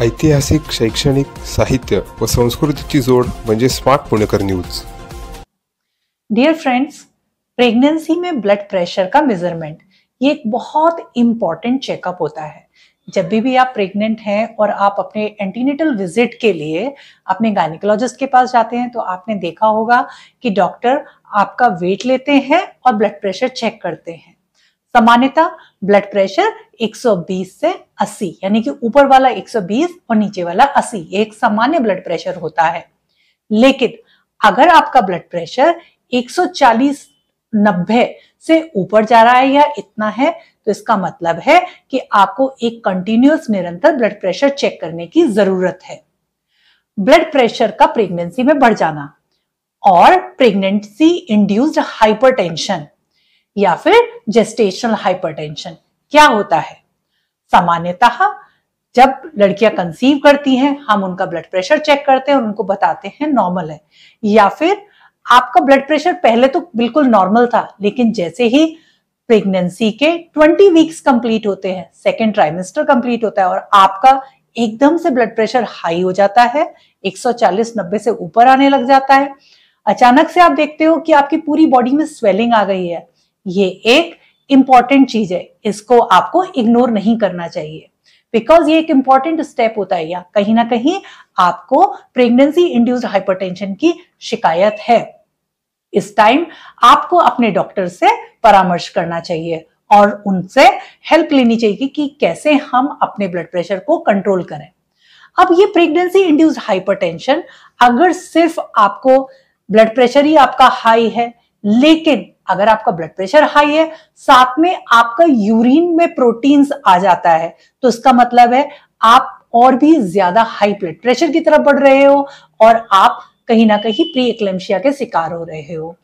ऐतिहासिक शैक्षणिक साहित्य व संस्कृतीची जोड म्हणजे smart Punekar news dear friends pregnancy में ब्लड प्रेशर का मेजरमेंट ये एक बहुत इम्पॉर्टेंट चेकअप होता है जब भी भी आप प्रेग्नेंट हैं और आप अपने एंटीनेटल विजिट के लिए अपने गायनिकोलॉजिस्ट के पास जाते हैं तो आपने देखा होगा कि डॉक्टर आपका वेट लेते हैं और ब्लड प्रेशर चेक करते हैं सामान्यतः ब्लड प्रेशर 120 से 80 यानी कि ऊपर वाला 120 और नीचे वाला 80 एक सामान्य ब्लड प्रेशर होता है लेकिन अगर आपका ब्लड प्रेशर 140 90 से ऊपर जा रहा है या इतना है तो इसका मतलब है कि आपको एक कंटिन्यूस निरंतर ब्लड प्रेशर चेक करने की जरूरत है ब्लड प्रेशर का प्रेगनेंसी में बढ़ जाना और प्रेगनेंसी इंड्यूस्ड हाइपरटेंशन या फिर जेस्टेशनल हाइपरटेंशन क्या होता है सामान्यतः जब लड़कियां कंसीव करती हैं हम उनका ब्लड प्रेशर चेक करते हैं और उनको बताते हैं नॉर्मल है या फिर आपका ब्लड प्रेशर पहले तो बिल्कुल नॉर्मल था लेकिन जैसे ही प्रेगनेंसी के 20 वीक्स कंप्लीट होते हैं सेकेंड ट्राइमेस्टर कंप्लीट होता है और आपका एकदम से ब्लड प्रेशर हाई हो जाता है 140 90 से ऊपर आने लग जाता है अचानक से आप देखते हो कि आपकी पूरी बॉडी में स्वेलिंग आ गई है ये एक इंपॉर्टेंट चीज है इसको आपको इग्नोर नहीं करना चाहिए बिकॉज ये एक इंपॉर्टेंट स्टेप होता है या कहीं ना कहीं आपको प्रेगनेंसी इंड्यूस्ड हाइपरटेंशन की शिकायत है इस टाइम आपको अपने डॉक्टर से परामर्श करना चाहिए और उनसे हेल्प लेनी चाहिए कि कैसे हम अपने ब्लड प्रेशर को कंट्रोल करें अब ये प्रेगनेंसी इंड्यूस्ड हाइपरटेंशन अगर सिर्फ आपको ब्लड प्रेशर ही आपका हाई है लेकिन अगर आपका ब्लड प्रेशर हाई है साथ में आपका यूरिन में प्रोटीन्स आ जाता है तो इसका मतलब है आप और भी ज्यादा हाई ब्लड प्रेशर की तरफ बढ़ रहे हो और आप कहीं ना कहीं प्री एक्लेम्शिया के शिकार हो रहे हो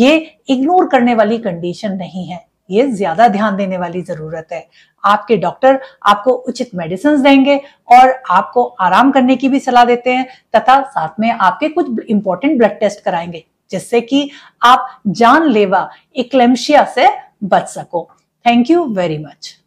ये इग्नोर करने वाली कंडीशन नहीं है ये ज्यादा ध्यान देने वाली जरूरत है आपके डॉक्टर आपको उचित मेडिसिन देंगे और आपको आराम करने की भी सलाह देते हैं तथा साथ में आपके कुछ इंपॉर्टेंट ब्लड टेस्ट कराएंगे जिससे कि आप जानलेवा इक्लेम्शिया से बच सको थैंक यू वेरी मच